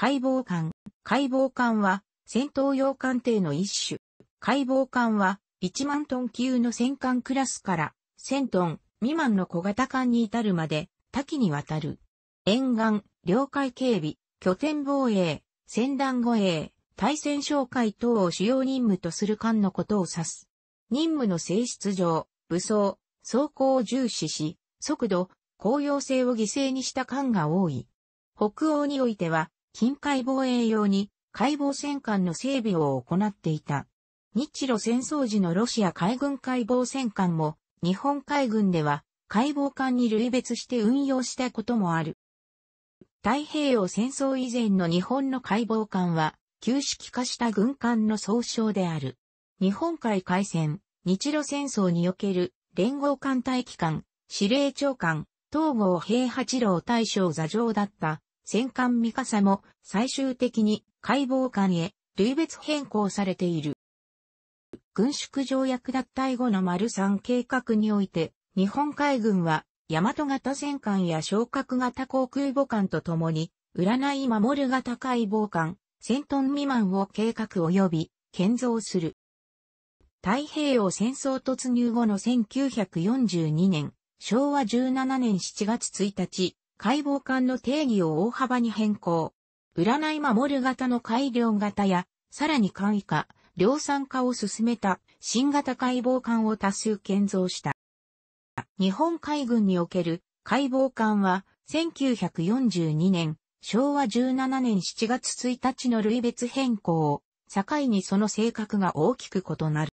解剖艦。解剖艦は、戦闘用艦艇の一種。解剖艦は、1万トン級の戦艦クラスから、1000トン未満の小型艦に至るまで、多岐にわたる。沿岸、領海警備、拠点防衛、船団護衛、対戦哨戒等を主要任務とする艦のことを指す。任務の性質上、武装、走行を重視し、速度、公用性を犠牲にした艦が多い。北欧においては、近海防衛用に海防戦艦の整備を行っていた。日露戦争時のロシア海軍海防戦艦も日本海軍では海防艦に類別して運用したこともある。太平洋戦争以前の日本の海防艦は旧式化した軍艦の総称である。日本海海戦、日露戦争における連合艦隊機関、司令長官、東郷平八郎大将座上だった戦艦ミカサも最終的に解剖艦へ類別変更されている。軍縮条約脱退後の丸三計画において、日本海軍は、大和型戦艦や昇格型航空母艦と共に、占い守る型解剖艦、1000トン未満を計画及び、建造する。太平洋戦争突入後の1942年、昭和17年7月1日、解剖艦の定義を大幅に変更。占い守る型の改良型や、さらに簡易化、量産化を進めた新型解剖艦を多数建造した。日本海軍における解剖艦は1942年昭和17年7月1日の類別変更を境にその性格が大きく異なる。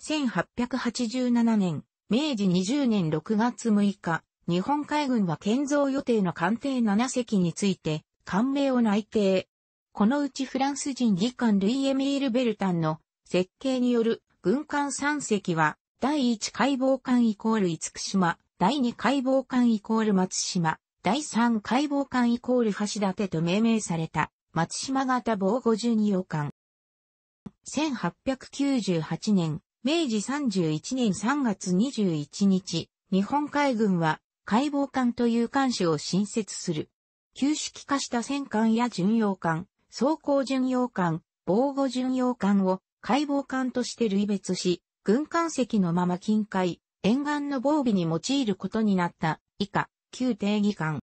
1887年、明治20年6月6日、日本海軍は建造予定の艦艇7隻について、艦名を内定。このうちフランス人議官ルイ・エミール・ベルタンの設計による軍艦3隻は、第1解剖艦イコール福島、第2解剖艦イコール松島、第3解剖艦イコール橋立と命名された、松島型防十二洋艦。1898年、明治31年3月21日、日本海軍は解剖艦という艦種を新設する。旧式化した戦艦や巡洋艦、装甲巡洋艦、防護巡洋艦を解剖艦として類別し、軍艦籍のまま近海、沿岸の防備に用いることになった以下、旧定義艦。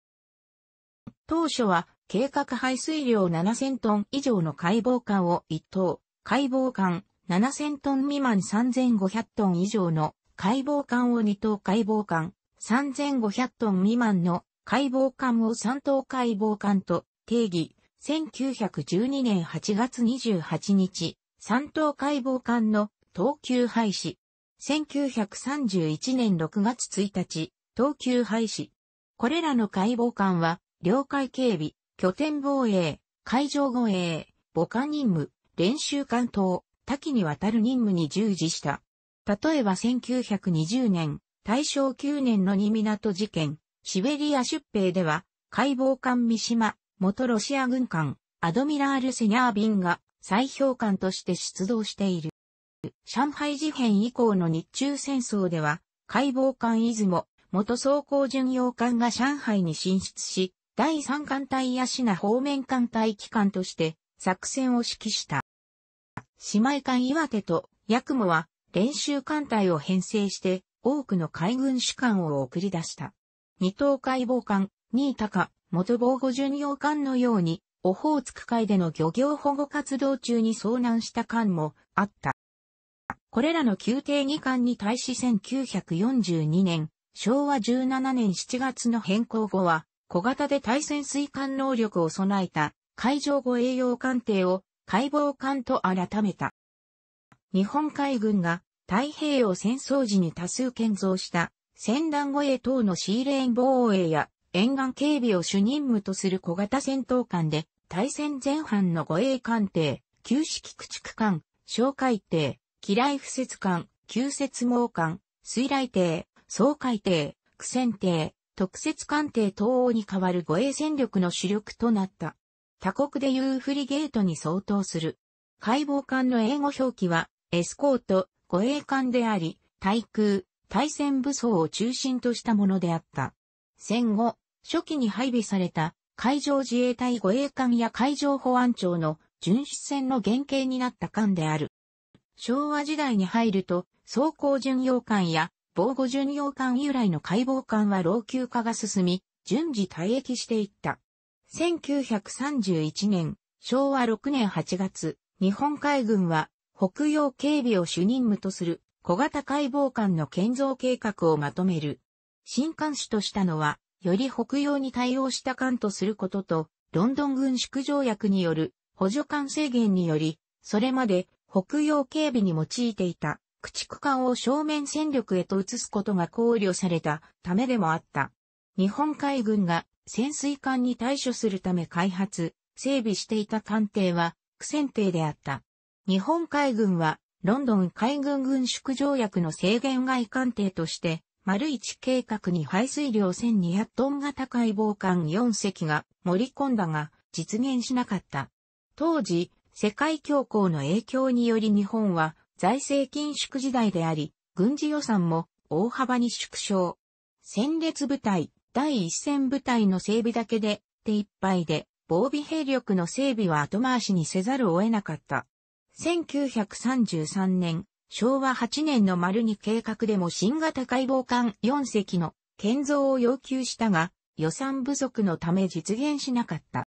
当初は計画排水量7000トン以上の解剖艦を1等、解剖艦7000トン未満3500トン以上の解剖艦を2等解剖艦3500トン未満の解剖艦を三等解剖艦と定義、1912年8月28日、三等解剖艦の等級廃止。1931年6月1日、等級廃止。これらの解剖艦は、領海警備、拠点防衛、海上護衛、母艦任務、練習艦等、多岐にわたる任務に従事した。例えば1920年、大正9年の二港事件、シベリア出兵では、解剖艦三島、元ロシア軍艦、アドミラール・セニャービンが再評艦として出動している。上海事変以降の日中戦争では、解剖艦出雲、元装甲巡洋艦が上海に進出し、第三艦隊シナ方面艦隊機関として作戦を指揮した。姉妹艦岩手とクモは練習艦隊を編成して多くの海軍士官を送り出した。二等海防艦、新高、元防護巡洋艦のように、オホーツク海での漁業保護活動中に遭難した艦もあった。これらの宮廷議艦に対し1942年、昭和17年7月の変更後は、小型で対潜水艦能力を備えた海上護衛用艦艇を海防艦と改めた。日本海軍が太平洋戦争時に多数建造した戦団護衛等のシーレーン防衛や沿岸警備を主任務とする小型戦闘艦で、対戦前半の護衛艦艇、旧式駆逐艦、哨戒艇、機雷布設艦、旧設網艦、水雷艇、総海艇、苦戦艇、特設艦艇等に代わる護衛戦力の主力となった。他国でいうフリゲートに相当する。解剖艦の英語表記は、エスコート、護衛艦であり、対空、対戦武装を中心としたものであった。戦後、初期に配備された海上自衛隊護衛艦や海上保安庁の巡視船の原型になった艦である。昭和時代に入ると、装甲巡洋艦や防護巡洋艦由来の解剖艦は老朽化が進み、順次退役していった。1931年、昭和6年8月、日本海軍は北洋警備を主任務とする小型解剖艦の建造計画をまとめる。新艦首としたのは、より北洋に対応した艦とすることと、ロンドン軍縮条約による補助艦制限により、それまで北洋警備に用いていた駆逐艦を正面戦力へと移すことが考慮されたためでもあった。日本海軍が潜水艦に対処するため開発、整備していた艦艇は、苦戦艇であった。日本海軍は、ロンドン海軍軍縮条約の制限外艦艇として、丸一計画に排水量1200トン型い。防艦4隻が盛り込んだが、実現しなかった。当時、世界恐慌の影響により日本は財政緊縮時代であり、軍事予算も大幅に縮小。戦列部隊、第一線部隊の整備だけで手一杯で防備兵力の整備は後回しにせざるを得なかった。1933年、昭和8年の丸に計画でも新型解剖艦4隻の建造を要求したが、予算不足のため実現しなかった。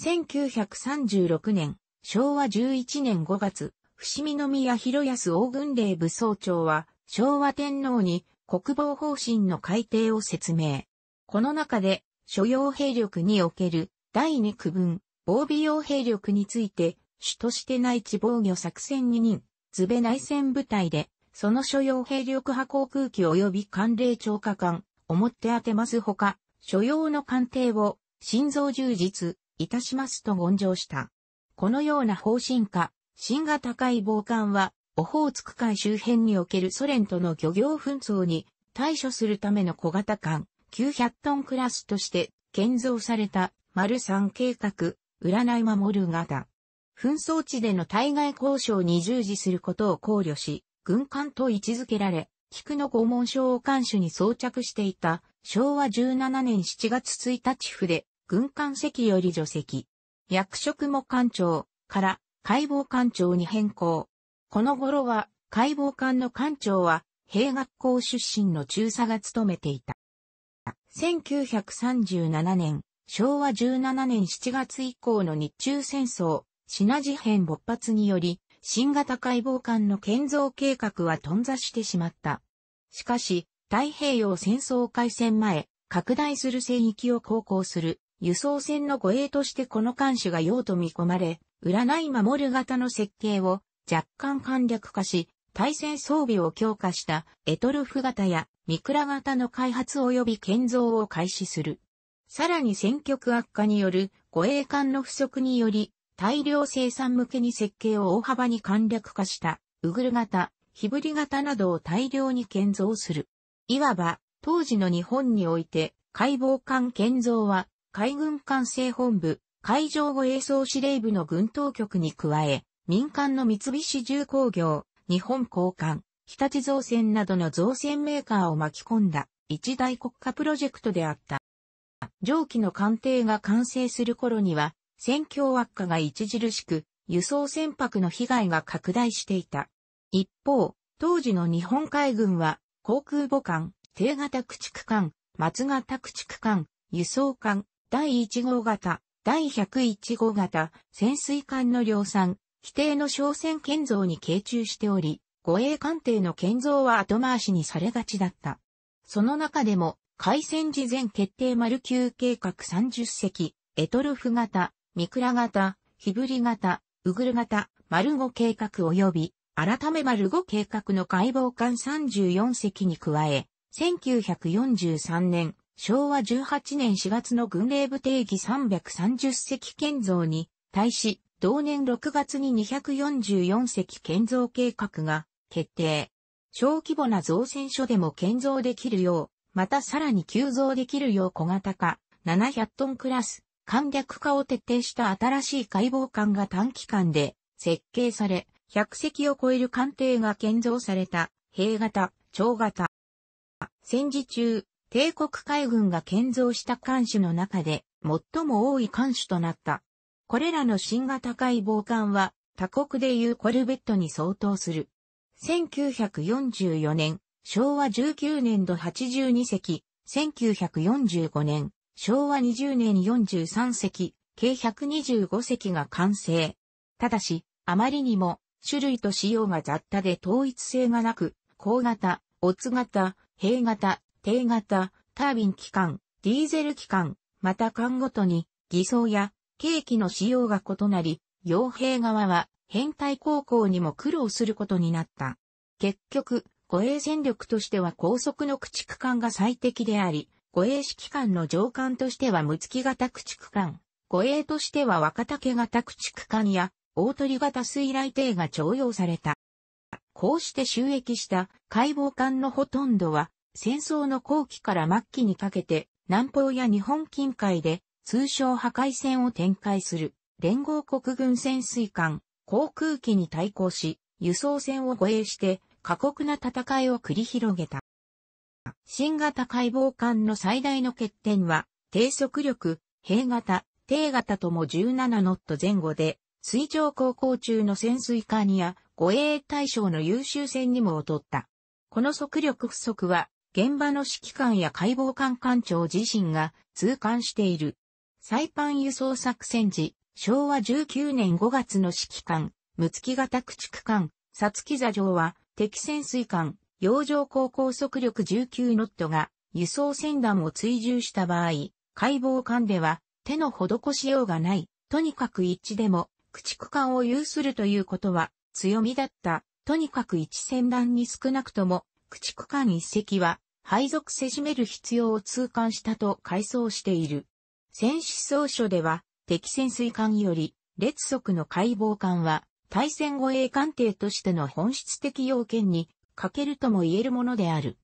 1936年、昭和11年5月、伏見宮広安大軍令部総長は、昭和天皇に国防方針の改定を説明。この中で、所要兵力における第2区分、防備用兵力について、主として内地防御作戦に任、ズベ内戦部隊で、その所要兵力派航空機及び寒冷超過艦、をもって当てますほか、所要の艦艇を、心臓充実、いたしますと言上した。このような方針下、新型海防艦は、オホーツク海周辺におけるソ連との漁業紛争に対処するための小型艦900トンクラスとして建造された丸3計画、占い守る型。紛争地での対外交渉に従事することを考慮し、軍艦と位置づけられ、菊の拷問症を艦首に装着していた昭和17年7月1日府で、軍艦席より除籍。役職も艦長から解剖艦長に変更。この頃は解剖艦の艦長は兵学校出身の中佐が務めていた。1937年、昭和17年7月以降の日中戦争、シナ事変勃発により、新型解剖艦の建造計画は頓挫してしまった。しかし、太平洋戦争開戦前、拡大する戦域を航行する輸送船の護衛としてこの艦種が用途見込まれ、占い守る型の設計を若干簡略化し、対戦装備を強化したエトルフ型やミクラ型の開発及び建造を開始する。さらに戦局悪化による護衛艦の不足により大量生産向けに設計を大幅に簡略化した、ウグル型、ヒブリ型などを大量に建造する。いわば、当時の日本において、解剖艦建造は、海軍艦制本部、海上護衛総司令部の軍当局に加え、民間の三菱重工業、日本交換、日立造船などの造船メーカーを巻き込んだ一大国家プロジェクトであった。上記の艦艇が完成する頃には戦況悪化が著しく、輸送船舶の被害が拡大していた。一方、当時の日本海軍は、航空母艦、低型駆逐艦、松型駆逐艦、輸送艦、第1号型、第101号型、潜水艦の量産、規定の商船建造に傾注しており、護衛艦艇の建造は後回しにされがちだった。その中でも、海戦事前決定丸級計画30隻、エトルフ型、ミクラ型、ヒブリ型、ウグル型、マルゴ計画及び、改めマルゴ計画の解剖艦34隻に加え、1943年、昭和18年4月の軍令部定義330隻建造に、対し、同年6月に244隻建造計画が決定。小規模な造船所でも建造できるよう、またさらに急増できるよう小型化、700トンクラス、簡略化を徹底した新しい解剖艦が短期間で設計され、100隻を超える艦艇が建造された、兵型、長型。戦時中、帝国海軍が建造した艦種の中で、最も多い艦種となった。これらの新型解剖艦は、他国でいうコルベットに相当する。1944年、昭和19年度82隻、1945年、昭和20年に43隻、計125隻が完成。ただし、あまりにも、種類と仕様が雑多で統一性がなく、高型、オツ型、兵型、低型、タービン機関、ディーゼル機関、また艦ごとに、偽装や、ケーキの仕様が異なり、傭兵側は、変態航行にも苦労することになった。結局、護衛戦力としては高速の駆逐艦が最適であり、護衛指揮官の上官としては六木型駆逐艦、護衛としては若竹型駆逐艦や大鳥型水雷艇が徴用された。こうして収益した解剖艦のほとんどは戦争の後期から末期にかけて南方や日本近海で通称破壊戦を展開する連合国軍潜水艦航空機に対抗し輸送船を護衛して過酷な戦いを繰り広げた。新型解剖艦の最大の欠点は、低速力、平型、低型とも17ノット前後で、水上航行中の潜水艦や護衛対象の優秀船にも劣った。この速力不足は、現場の指揮官や解剖艦艦長自身が痛感している。サイパン輸送作戦時、昭和19年5月の指揮官、六月型駆逐艦、さつき座上は、敵潜水艦、洋上高校速力19ノットが輸送船団を追従した場合、解剖艦では手の施しようがない、とにかく一致でも駆逐艦を有するということは強みだった。とにかく一船団に少なくとも駆逐艦一隻は配属せしめる必要を痛感したと回想している。戦死総書では敵潜水艦より列速の解剖艦は対戦護衛艦艇としての本質的要件に欠けるとも言えるものである。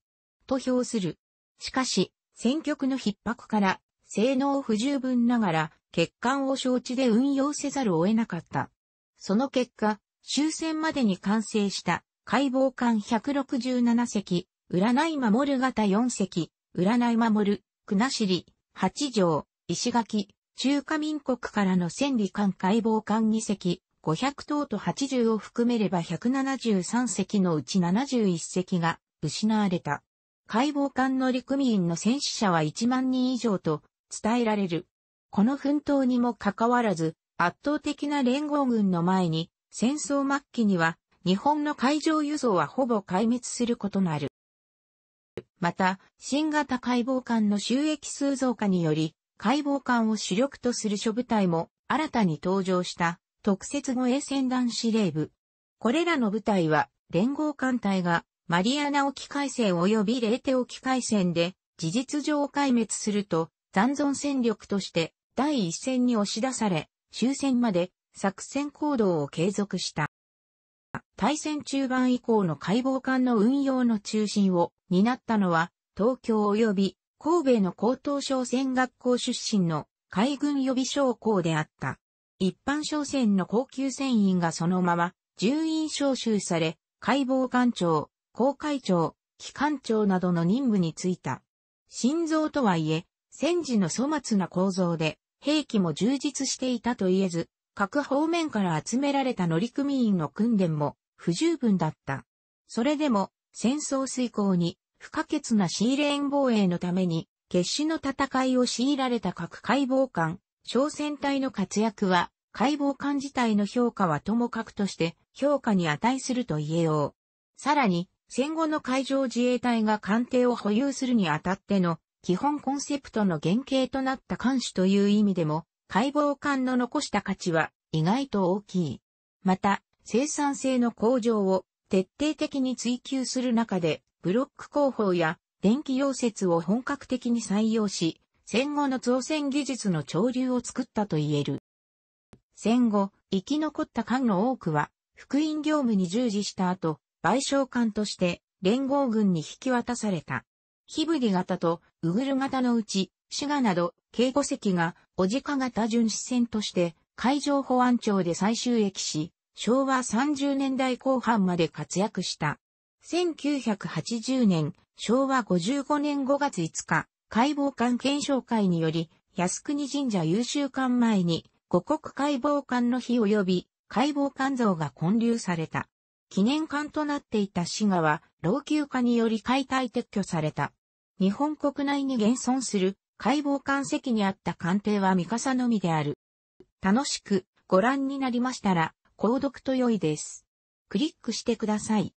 と評する。しかし、選挙区の逼迫から、性能不十分ながら、欠陥を承知で運用せざるを得なかった。その結果、終戦までに完成した解剖艦167隻、占い守る型4隻、占い守る、国後、八条、石垣、中華民国からの千里艦解剖艦2隻、500頭と80を含めれば173隻のうち71隻が失われた。解剖艦乗組員の戦死者は1万人以上と伝えられる。この奮闘にもかかわらず、圧倒的な連合軍の前に、戦争末期には、日本の海上輸送はほぼ壊滅することなる。また、新型解剖艦の収益数増加により、解剖艦を主力とする諸部隊も新たに登場した特設護衛船団司令部。これらの部隊は、連合艦隊が、マリアナ沖海戦及びレーテ沖海戦で、事実上壊滅すると、残存戦力として、第一線に押し出され、終戦まで、作戦行動を継続した。大戦中盤以降の解剖艦の運用の中心を担ったのは、東京及び神戸の高等商船学校出身の海軍予備将校であった。一般商船の高級船員がそのまま、従員召集され、解剖官庁、航海長、機関長などの任務に就いた。心臓とはいえ、戦時の粗末な構造で、兵器も充実していたと言えず、各方面から集められた乗組員の訓練も不十分だった。それでも、戦争遂行に不可欠なシーレーン防衛のために、決死の戦いを強いられた各解剖官、小船隊の活躍は、解剖艦自体の評価はともかくとして評価に値すると言えよう。さらに、戦後の海上自衛隊が艦艇を保有するにあたっての基本コンセプトの原型となった艦首という意味でも、解剖艦の残した価値は意外と大きい。また、生産性の向上を徹底的に追求する中で、ブロック工法や電気溶接を本格的に採用し、戦後の造船技術の潮流を作ったと言える。戦後、生き残った艦の多くは、福音業務に従事した後、賠償艦として連合軍に引き渡された。ヒブリ型とウグル型のうち、シガなど、警護席が、オジカ型巡視船として、海上保安庁で最終駅し、昭和30年代後半まで活躍した。1980年、昭和55年5月5日、解剖館検証会により、靖国神社優秀館前に、五国解剖館の日及び、解剖館像が建立された。記念館となっていた滋賀は、老朽化により解体撤去された。日本国内に現存する解剖館席にあった官邸は三笠のみである。楽しくご覧になりましたら、購読と良いです。クリックしてください。